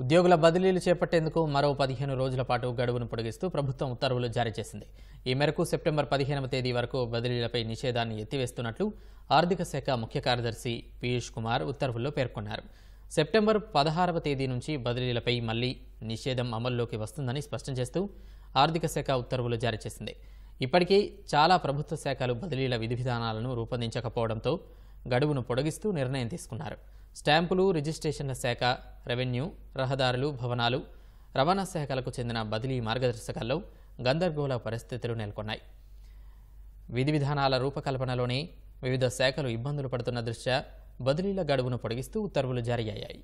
ఉద్యోగుల బదిలీలు చేపట్టేందుకు మరో పదిహేను రోజుల పాటు గడువును పొడిగిస్తూ ప్రభుత్వం ఉత్తర్వులు జారీ చేసింది ఈ మేరకు సెప్టెంబర్ పదిహేనవ తేదీ వరకు బదిలీలపై నిషేధాన్ని ఎత్తివేస్తున్నట్లు ఆర్థిక శాఖ ముఖ్య కార్యదర్శి పీయూష్ కుమార్ ఉత్తర్వుల్లో పేర్కొన్నారు సెప్టెంబర్ పదహారవ తేదీ నుంచి బదిలీలపై మళ్లీ నిషేధం అమల్లోకి వస్తుందని స్పష్టం చేస్తూ ఆర్థిక శాఖ ఉత్తర్వులు జారీ చేసింది ఇప్పటికీ చాలా ప్రభుత్వ శాఖలు బదిలీల విధి విధానాలను రూపొందించకపోవడంతో గడువును పొడిగిస్తూ నిర్ణయం తీసుకున్నారు స్టాంపులు రిజిస్ట్రేషన్ల శాఖ రెవెన్యూ రహదారులు భవనాలు రవాణా శాఖలకు చెందిన బదిలీ మార్గదర్శకాల్లో గందరగోళ పరిస్థితులు నెలకొన్నాయి విధి విధానాల రూపకల్పనలోనే వివిధ శాఖలు ఇబ్బందులు పడుతున్న దృష్ట్యా బదిలీల గడువును పొడిగిస్తూ ఉత్తర్వులు జారీ అయ్యాయి